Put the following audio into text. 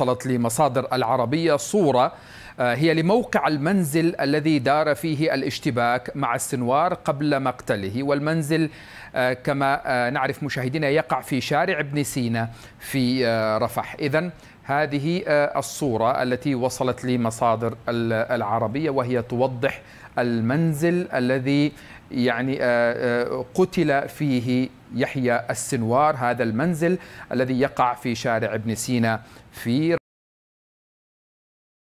وصلت لمصادر العربية صورة آه، هي لموقع المنزل الذي دار فيه الاشتباك مع السنوار قبل مقتله والمنزل آه، كما آه، نعرف مشاهدينا يقع في شارع ابن سينا في رفح إذا هذه الصورة التي وصلت لمصادر العربية وهي توضح المنزل الذي يعني قتل فيه يحيى السنوار هذا المنزل الذي يقع في شارع ابن سينا في